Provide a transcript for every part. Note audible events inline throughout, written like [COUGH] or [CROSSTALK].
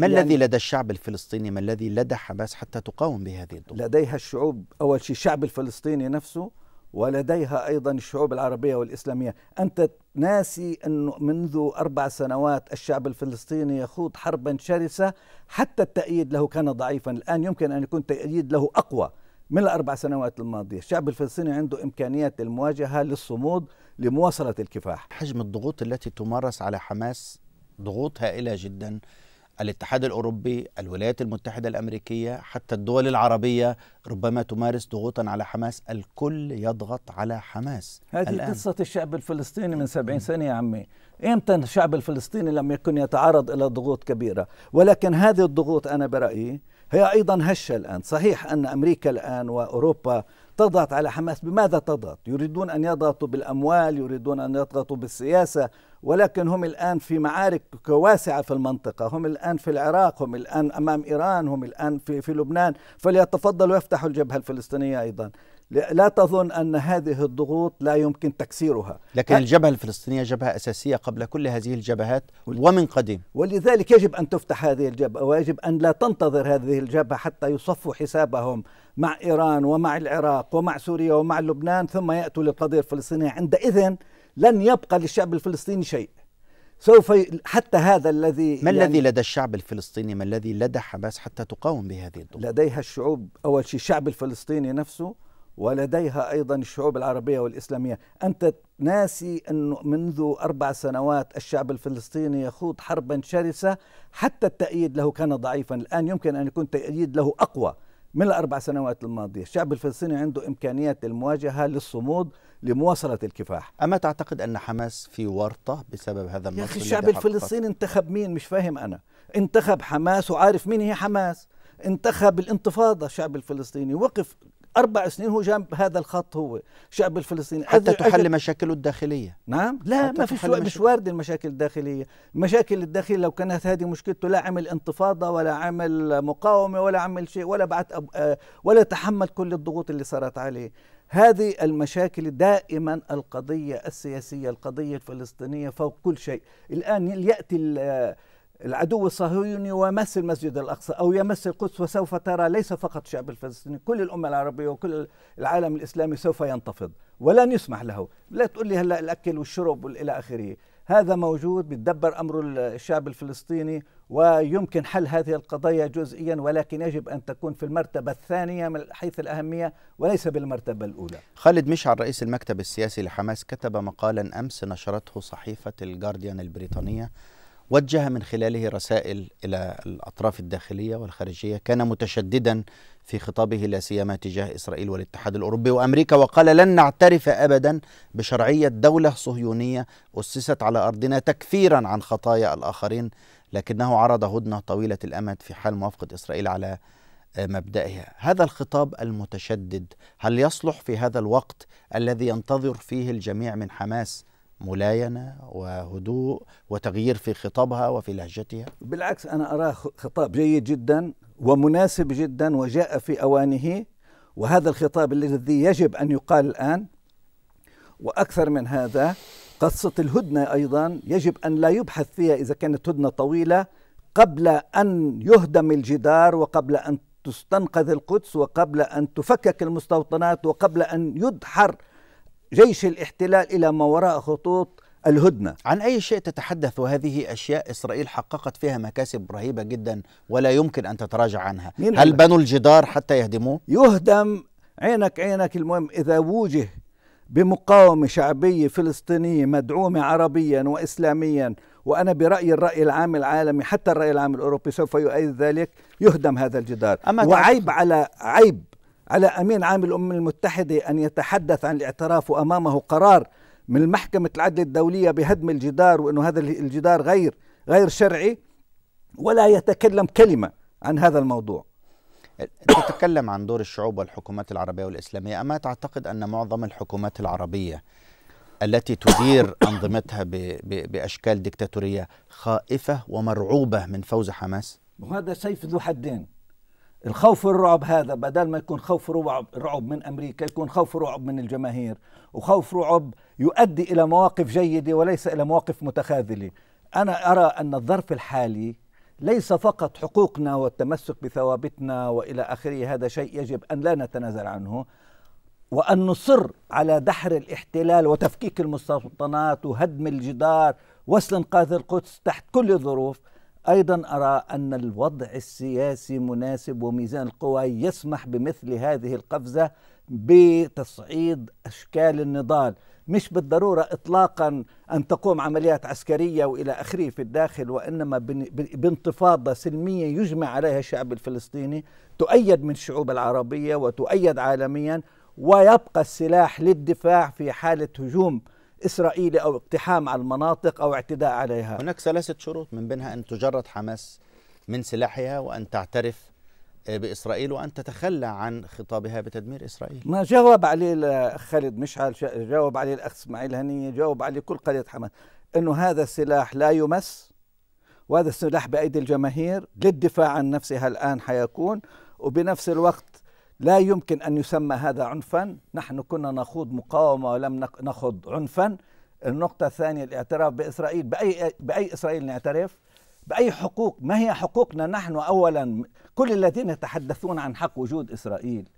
ما يعني الذي لدى الشعب الفلسطيني ما الذي لدى حماس حتى تقاوم بهذه الضغوط لديها الشعوب أول شيء الشعب الفلسطيني نفسه ولديها أيضا الشعوب العربية والإسلامية أنت ناسي أنه منذ أربع سنوات الشعب الفلسطيني يخوض حربا شرسة حتى التأييد له كان ضعيفا الآن يمكن أن يكون تأييد له أقوى من الأربع سنوات الماضية الشعب الفلسطيني عنده إمكانيات المواجهة للصمود لمواصلة الكفاح حجم الضغوط التي تمارس على حماس ضغوط هائلة جدا الاتحاد الاوروبي، الولايات المتحده الامريكيه، حتى الدول العربيه ربما تمارس ضغوطا على حماس، الكل يضغط على حماس. هذه الآن. قصه الشعب الفلسطيني من سبعين سنه يا عمي، امتى الشعب الفلسطيني لم يكن يتعرض الى ضغوط كبيره، ولكن هذه الضغوط انا برايي هي أيضا هشة الآن صحيح أن أمريكا الآن وأوروبا تضغط على حماس بماذا تضغط يريدون أن يضغطوا بالأموال يريدون أن يضغطوا بالسياسة ولكن هم الآن في معارك واسعة في المنطقة هم الآن في العراق هم الآن أمام إيران هم الآن في, في لبنان فليتفضلوا يفتحوا الجبهة الفلسطينية أيضا لا تظن أن هذه الضغوط لا يمكن تكسيرها لكن الجبهة الفلسطينية جبهة أساسية قبل كل هذه الجبهات ومن قديم ولذلك يجب أن تفتح هذه الجبهة ويجب أن لا تنتظر هذه الجبهة حتى يصفوا حسابهم مع إيران ومع العراق ومع سوريا ومع لبنان ثم يأتوا للقضية الفلسطينية عندئذ لن يبقى للشعب الفلسطيني شيء سوف ي... حتى هذا الذي ما يعني الذي لدى الشعب الفلسطيني ما الذي لدى حماس حتى تقاوم بهذه الضغوط لديها الشعوب أول شيء الشعب الفلسطيني نفسه ولديها أيضا الشعوب العربية والإسلامية أنت ناسي أنه منذ أربع سنوات الشعب الفلسطيني يخوض حربا شرسة حتى التأييد له كان ضعيفا الآن يمكن أن يكون تأييد له أقوى من الأربع سنوات الماضية الشعب الفلسطيني عنده إمكانيات للمواجهة للصمود لمواصلة الكفاح أما تعتقد أن حماس في ورطة بسبب هذا يا أخي الشعب الفلسطيني انتخب مين مش فاهم أنا انتخب حماس وعارف مين هي حماس انتخب الانتفاضة الشعب الفلسطيني وقف أربع سنين هو جنب هذا الخط هو الشعب الفلسطيني حتى تحل مشاكله الداخلية نعم لا ما في مش وارد المشاكل الداخلية المشاكل الداخلية لو كانت هذه مشكلته لا عمل انتفاضة ولا عمل مقاومة ولا عمل شيء ولا بعت أب... آه، ولا تحمل كل الضغوط اللي صارت عليه هذه المشاكل دائما القضية السياسية القضية الفلسطينية فوق كل شيء الآن يأتي العدو الصهيوني ويمس المسجد الأقصى أو يمس القدس وسوف ترى ليس فقط الشعب الفلسطيني كل الأمة العربية وكل العالم الإسلامي سوف ينتفض ولن يسمح له لا تقول لي هلا الأكل والشرب إلى آخره هذا موجود بتدبر أمر الشعب الفلسطيني ويمكن حل هذه القضايا جزئيا ولكن يجب أن تكون في المرتبة الثانية من حيث الأهمية وليس بالمرتبة الأولى خالد مشعل رئيس المكتب السياسي لحماس كتب مقالا أمس نشرته صحيفة الجارديان البريطانية وجه من خلاله رسائل الى الاطراف الداخليه والخارجيه كان متشددا في خطابه لا سيما تجاه اسرائيل والاتحاد الاوروبي وامريكا وقال لن نعترف ابدا بشرعيه دوله صهيونيه اسست على ارضنا تكفيرا عن خطايا الاخرين لكنه عرض هدنه طويله الامد في حال موافقه اسرائيل على آه، مبدئها هذا الخطاب المتشدد هل يصلح في هذا الوقت الذي ينتظر فيه الجميع من حماس ملاينة وهدوء وتغيير في خطابها وفي لهجتها بالعكس أنا أرى خطاب جيد جدا ومناسب جدا وجاء في أوانه وهذا الخطاب الذي يجب أن يقال الآن وأكثر من هذا قصة الهدنة أيضا يجب أن لا يبحث فيها إذا كانت هدنة طويلة قبل أن يهدم الجدار وقبل أن تستنقذ القدس وقبل أن تفكك المستوطنات وقبل أن يدحر جيش الاحتلال إلى ما وراء خطوط الهدنة عن أي شيء تتحدث وهذه أشياء إسرائيل حققت فيها مكاسب رهيبة جدا ولا يمكن أن تتراجع عنها هل بنوا الجدار حتى يهدموه؟ يهدم عينك عينك المهم إذا وجه بمقاومة شعبية فلسطينية مدعومة عربيا وإسلاميا وأنا برأيي الرأي العام العالمي حتى الرأي العام الأوروبي سوف يؤيد ذلك يهدم هذا الجدار أما وعيب على عيب على امين عام الامم المتحده ان يتحدث عن الاعتراف وامامه قرار من محكمه العدل الدوليه بهدم الجدار وانه هذا الجدار غير غير شرعي ولا يتكلم كلمه عن هذا الموضوع تتكلم عن دور الشعوب والحكومات العربيه والاسلاميه اما تعتقد ان معظم الحكومات العربيه التي تدير [COUGHS] انظمتها باشكال ديكتاتوريه خائفه ومرعوبه من فوز حماس وهذا سيف ذو حدين الخوف الرعب هذا بدل ما يكون خوف رعب رعب من امريكا يكون خوف رعب من الجماهير وخوف رعب يؤدي الى مواقف جيده وليس الى مواقف متخاذله انا ارى ان الظرف الحالي ليس فقط حقوقنا والتمسك بثوابتنا والى اخره هذا شيء يجب ان لا نتنازل عنه وان نصر على دحر الاحتلال وتفكيك المستوطنات وهدم الجدار واستنقاذ القدس تحت كل الظروف أيضا أرى أن الوضع السياسي مناسب وميزان القوى يسمح بمثل هذه القفزة بتصعيد أشكال النضال مش بالضرورة إطلاقا أن تقوم عمليات عسكرية وإلى آخره في الداخل وإنما بانتفاضة سلمية يجمع عليها الشعب الفلسطيني تؤيد من الشعوب العربية وتؤيد عالميا ويبقى السلاح للدفاع في حالة هجوم إسرائيلي أو اقتحام على المناطق أو اعتداء عليها هناك ثلاثة شروط من بينها أن تجرد حماس من سلاحها وأن تعترف آه، بإسرائيل وأن تتخلى عن خطابها بتدمير إسرائيل ما جاوب عليه خالد مشعل جاوب عليه الأخ اسماعيل هنية جاوب عليه كل قرية حماس أنه هذا السلاح لا يمس وهذا السلاح بأيدي الجماهير للدفاع عن نفسها الآن حيكون وبنفس الوقت لا يمكن أن يسمى هذا عنفا نحن كنا نخوض مقاومة ولم نخوض عنفا النقطة الثانية الاعتراف بإسرائيل بأي, بأي إسرائيل نعترف بأي حقوق ما هي حقوقنا نحن أولا كل الذين يتحدثون عن حق وجود إسرائيل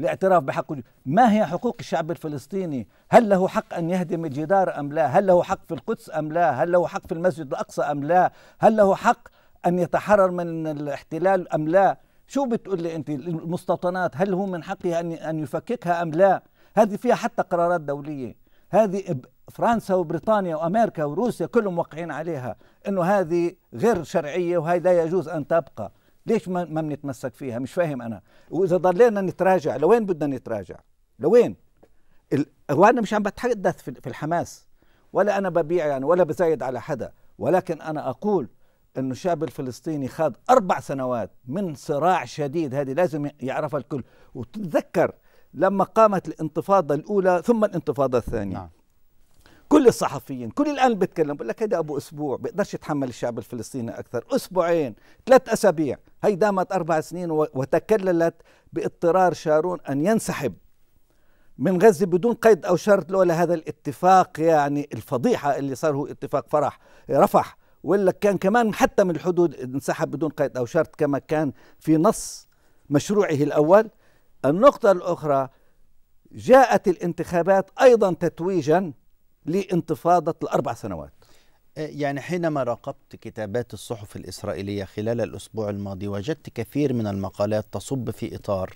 الاعتراف بحق وجود ما هي حقوق الشعب الفلسطيني هل له حق أن يهدم الجدار أم لا هل له حق في القدس أم لا هل له حق في المسجد الأقصى أم لا هل له حق أن يتحرر من الاحتلال أم لا شو بتقول لي انت المستوطنات هل هو من حقها ان ان يفككها ام لا هذه فيها حتى قرارات دوليه هذه فرنسا وبريطانيا وامريكا وروسيا كلهم موقعين عليها انه هذه غير شرعيه وهي لا يجوز ان تبقى ليش ما بنتمسك فيها مش فاهم انا واذا ضلينا نتراجع لوين بدنا نتراجع لوين ال... وانا مش عم بتحدث في الحماس ولا انا ببيع يعني ولا بزايد على حدا ولكن انا اقول أن الشعب الفلسطيني خاض أربع سنوات من صراع شديد هذه لازم يعرفها الكل وتتذكر لما قامت الانتفاضة الأولى ثم الانتفاضة الثانية نعم. كل الصحفيين كل الآن بتكلم بقول لك هذا أبو أسبوع بيقدرش يتحمل الشعب الفلسطيني أكثر أسبوعين ثلاث أسابيع هي دامت أربع سنين وتكللت باضطرار شارون أن ينسحب من غزة بدون قيد أو شرط لولا هذا الاتفاق يعني الفضيحة اللي صار هو اتفاق فرح رفح ولا كان كمان حتى من الحدود انسحب بدون قيد أو شرط كما كان في نص مشروعه الأول النقطة الأخرى جاءت الانتخابات أيضا تتويجا لانتفاضة الأربع سنوات أه، يعني حينما راقبت كتابات الصحف الإسرائيلية خلال الأسبوع الماضي وجدت كثير من المقالات تصب في إطار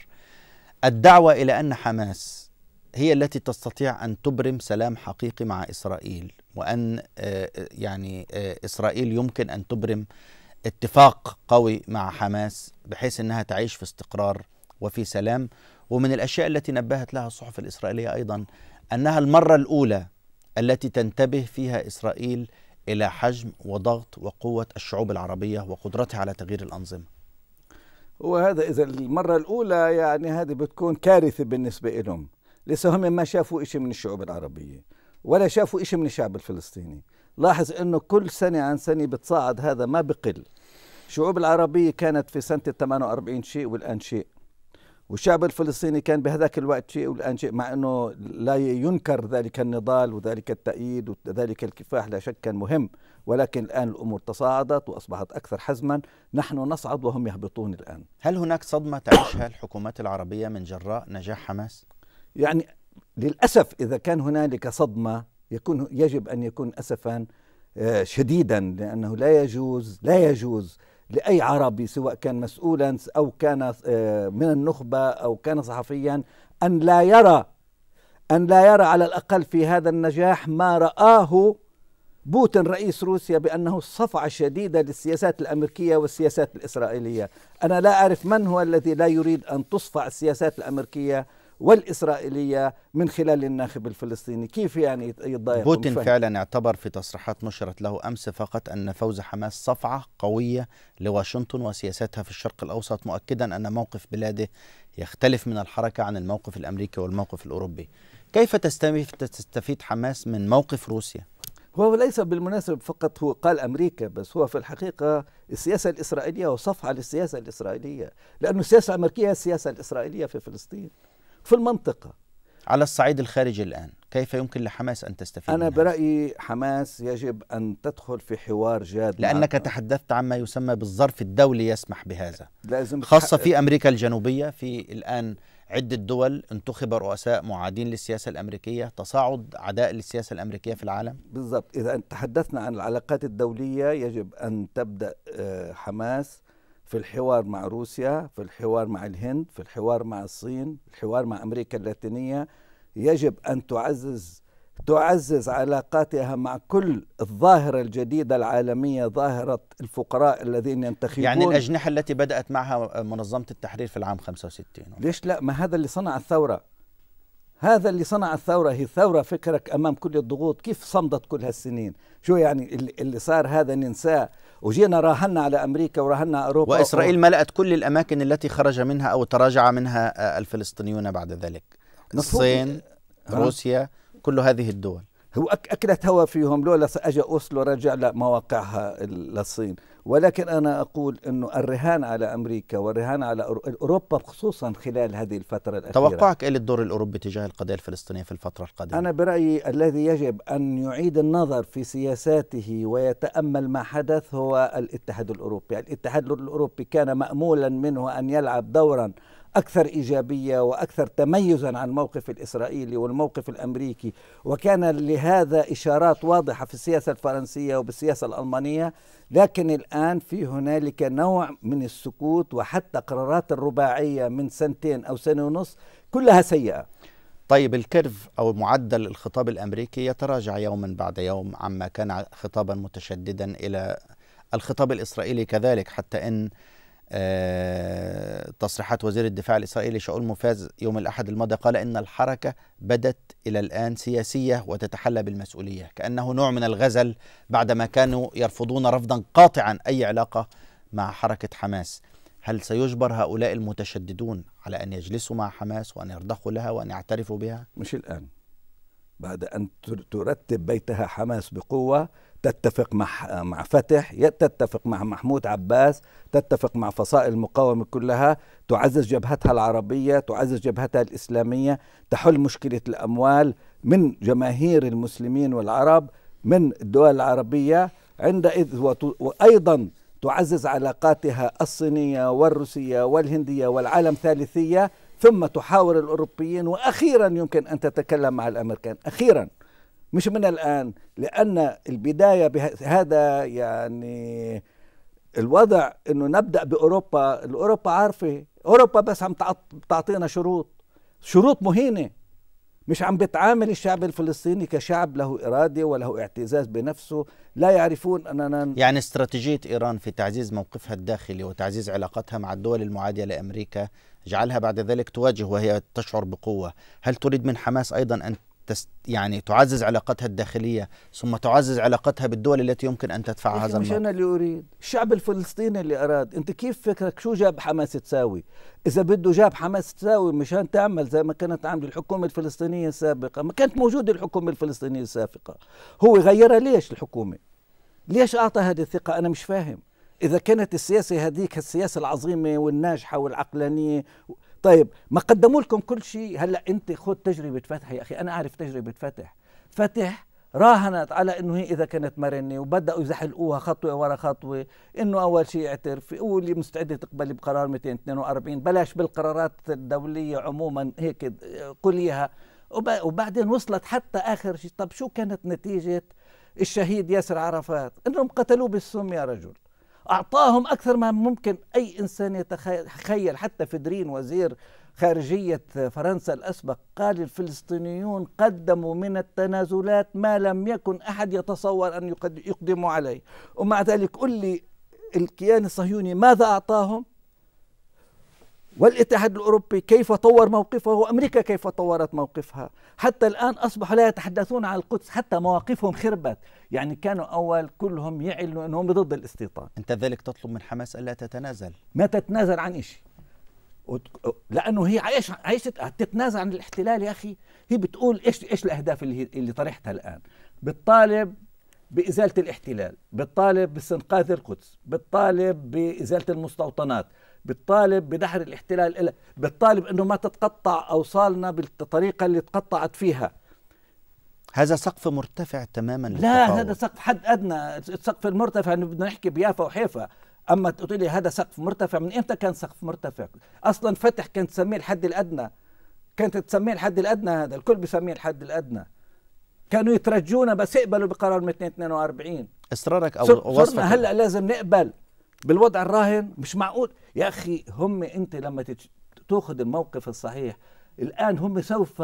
الدعوة إلى أن حماس هي التي تستطيع ان تبرم سلام حقيقي مع اسرائيل وان آه، يعني آه، اسرائيل يمكن ان تبرم اتفاق قوي مع حماس بحيث انها تعيش في استقرار وفي سلام ومن الاشياء التي نبهت لها الصحف الاسرائيليه ايضا انها المره الاولى التي تنتبه فيها اسرائيل الى حجم وضغط وقوه الشعوب العربيه وقدرتها على تغيير الانظمه وهذا إذا المرة الأولى يعني هذه بتكون كارثة بالنسبة لهم لسه هم ما شافوا شيء من الشعوب العربية ولا شافوا شيء من الشعب الفلسطيني لاحظ أنه كل سنة عن سنة بتصاعد هذا ما بقل الشعوب العربية كانت في سنة 48 شيء والآن شيء والشعب الفلسطيني كان بهذاك الوقت شيء والآن شيء مع أنه لا ينكر ذلك النضال وذلك التأييد وذلك الكفاح لا شك كان مهم ولكن الآن الأمور تصاعدت وأصبحت أكثر حزما نحن نصعد وهم يهبطون الآن هل هناك صدمة تعيشها الحكومات العربية من جراء نجاح حماس؟ يعني للأسف إذا كان هنالك صدمة يكون يجب أن يكون أسفا آه، شديدا لأنه لا يجوز لا يجوز لأي عربي سواء كان مسؤولا أو كان آه، من النخبة أو كان صحفيا أن لا يرى أن لا يرى على الأقل في هذا النجاح ما رآه بوتين رئيس روسيا بأنه صفعه شديدة للسياسات الأمريكية والسياسات الإسرائيلية أنا لا أعرف من هو الذي لا يريد أن تصفع السياسات الأمريكية والإسرائيلية من خلال الناخب الفلسطيني كيف يعني يتضايق بوتين فعلا اعتبر في تصريحات نشرت له أمس فقط أن فوز حماس صفعة قوية لواشنطن وسياستها في الشرق الأوسط مؤكدا أن موقف بلاده يختلف من الحركة عن الموقف الأمريكي والموقف الأوروبي كيف تستفيد حماس من موقف روسيا؟ هو ليس بالمناسبة فقط هو قال أمريكا بس هو في الحقيقة السياسة الإسرائيلية وصفحة للسياسة الإسرائيلية لأن السياسة الأمريكية هي السياسة الإسرائيلية في فلسطين في المنطقة على الصعيد الخارجي الآن كيف يمكن لحماس أن تستفيد أنا برأيي حماس يجب أن تدخل في حوار جاد لأنك مع... تحدثت عما يسمى بالظرف الدولي يسمح بهذا لازم خاصة في أمريكا الجنوبية في الآن عدة دول انتخب رؤساء معادين للسياسة الأمريكية تصاعد عداء للسياسة الأمريكية في العالم بالضبط إذا تحدثنا عن العلاقات الدولية يجب أن تبدأ آه، حماس في الحوار مع روسيا في الحوار مع الهند في الحوار مع الصين في الحوار مع أمريكا اللاتينية يجب أن تعزز تعزز علاقاتها مع كل الظاهرة الجديدة العالمية ظاهرة الفقراء الذين ينتخبون يعني الأجنحة التي بدأت معها منظمة التحرير في العام 65 ليش لا ما هذا اللي صنع الثورة هذا اللي صنع الثورة هي ثورة فكرك أمام كل الضغوط كيف صمدت كل هالسنين شو يعني اللي صار هذا ننساه وجينا راهنا على امريكا وراهنا اوروبا واسرائيل أو... ملأت كل الاماكن التي خرج منها او تراجع منها الفلسطينيون بعد ذلك الصين روسيا كل هذه الدول هو اكلت هوا فيهم لولا اجى اوسلو رجع لمواقعها للصين ولكن أنا أقول أنه الرهان على أمريكا والرهان على أوروبا خصوصا خلال هذه الفترة الأخيرة توقعك إيه للدور الأوروبي تجاه القضية الفلسطينية في الفترة القادمة؟ أنا برأيي الذي يجب أن يعيد النظر في سياساته ويتأمل ما حدث هو الاتحاد الأوروبي الاتحاد الأوروبي كان مأمولا منه أن يلعب دورا اكثر ايجابيه واكثر تميزا عن الموقف الاسرائيلي والموقف الامريكي وكان لهذا اشارات واضحه في السياسه الفرنسيه وبالسياسه الالمانيه لكن الان في هنالك نوع من السكوت وحتى قرارات الرباعيه من سنتين او سنه ونص كلها سيئه طيب الكيرف او معدل الخطاب الامريكي يتراجع يوما بعد يوم عما كان خطابا متشددا الى الخطاب الاسرائيلي كذلك حتى ان آه، تصريحات وزير الدفاع الإسرائيلي شاول مفاز يوم الأحد الماضي قال إن الحركة بدت إلى الآن سياسية وتتحلى بالمسؤولية كأنه نوع من الغزل بعدما كانوا يرفضون رفضا قاطعا أي علاقة مع حركة حماس هل سيجبر هؤلاء المتشددون على أن يجلسوا مع حماس وأن يرضخوا لها وأن يعترفوا بها؟ مش الآن بعد أن ترتب بيتها حماس بقوة تتفق مع مع فتح تتفق مع محمود عباس تتفق مع فصائل المقاومة كلها تعزز جبهتها العربية تعزز جبهتها الإسلامية تحل مشكلة الأموال من جماهير المسلمين والعرب من الدول العربية عندئذ وأيضا تعزز علاقاتها الصينية والروسية والهندية والعالم ثالثية ثم تحاور الأوروبيين وأخيرا يمكن أن تتكلم مع الأمريكان أخيرا مش من الآن لأن البداية بهذا يعني الوضع أنه نبدأ بأوروبا الأوروبا عارفة أوروبا بس عم تعطينا شروط شروط مهينة مش عم بتعامل الشعب الفلسطيني كشعب له إرادة وله اعتزاز بنفسه لا يعرفون أننا يعني استراتيجية إيران في تعزيز موقفها الداخلي وتعزيز علاقتها مع الدول المعادية لأمريكا جعلها بعد ذلك تواجه وهي تشعر بقوة هل تريد من حماس أيضا أن يعني تعزز علاقتها الداخلية ثم تعزز علاقتها بالدول التي يمكن أن تدفع هذا الموضوع مش أنا اللي أريد الشعب الفلسطيني اللي أراد أنت كيف فكرك شو جاب حماس تساوي إذا بده جاب حماس تساوي مشان تعمل زي ما كانت عاملة الحكومة الفلسطينية السابقة ما كانت موجودة الحكومة الفلسطينية السابقة هو غيرها ليش الحكومة ليش أعطى هذه الثقة أنا مش فاهم إذا كانت السياسة هذيك السياسة العظيمة والناجحة والعقلانية طيب ما قدموا لكم كل شيء هلا أنت خذ تجربة فتح يا أخي أنا أعرف تجربة فتح فتح راهنت على انه هي اذا كانت مرنه وبداوا يزحلقوها خطوه ورا خطوه انه اول شيء اعترف واللي مستعده تقبلي بقرار 242 بلاش بالقرارات الدوليه عموما هيك قوليها وبعدين وصلت حتى اخر شيء طب شو كانت نتيجه الشهيد ياسر عرفات انهم قتلوه بالسم يا رجل أعطاهم أكثر ما ممكن أي إنسان يتخيل حتى فدرين وزير خارجية فرنسا الأسبق قال الفلسطينيون قدموا من التنازلات ما لم يكن أحد يتصور أن يقدموا عليه ومع ذلك قل لي الكيان الصهيوني ماذا أعطاهم والاتحاد الأوروبي كيف طور موقفه وأمريكا كيف طورت موقفها حتى الآن أصبحوا لا يتحدثون عن القدس حتى مواقفهم خربت يعني كانوا أول كلهم يعلنوا أنهم ضد الاستيطان أنت ذلك تطلب من حماس ألا تتنازل ما تتنازل عن شيء لانه هي عايش عايشه تتنازل عن الاحتلال يا اخي هي بتقول ايش ايش الاهداف اللي اللي طرحتها الان بتطالب بازاله الاحتلال بتطالب باستنقاذ القدس بتطالب بازاله المستوطنات بتطالب بدحر الاحتلال إلى بتطالب أنه ما تتقطع أوصالنا بالطريقة اللي تقطعت فيها هذا سقف مرتفع تماما لا هذا سقف حد أدنى السقف المرتفع أنه بدنا نحكي بيافا وحيفا أما تقول لي هذا سقف مرتفع من إمتى كان سقف مرتفع أصلا فتح كانت تسميه الحد الأدنى كانت تسميه الحد الأدنى هذا الكل بيسميه الحد الأدنى كانوا يترجونا بس يقبلوا بقرار 242 اصرارك او وصفك هلا لازم نقبل بالوضع الراهن مش معقول يا اخي هم انت لما تاخذ الموقف الصحيح الان هم سوف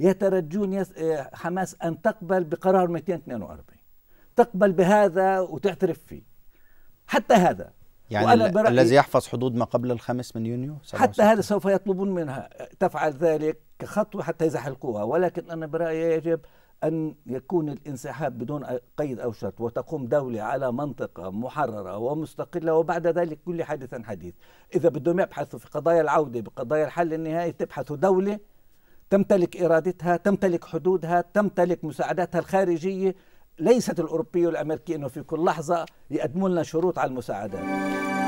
يترجون يس... آه، حماس ان تقبل بقرار 242 تقبل بهذا وتعترف فيه حتى هذا يعني الذي يحفظ حدود ما قبل الخامس من يونيو حتى هذا سوف يطلبون منها تفعل ذلك كخطوه حتى يزحلقوها ولكن انا برايي يجب أن يكون الانسحاب بدون قيد أو شرط وتقوم دولة على منطقة محررة ومستقلة وبعد ذلك كل حادث حديث إذا بدهم يبحثوا في قضايا العودة بقضايا الحل النهائي تبحثوا دولة تمتلك إرادتها تمتلك حدودها تمتلك مساعداتها الخارجية ليست الأوروبية والأمريكية أنه في كل لحظة يقدموا لنا شروط على المساعدات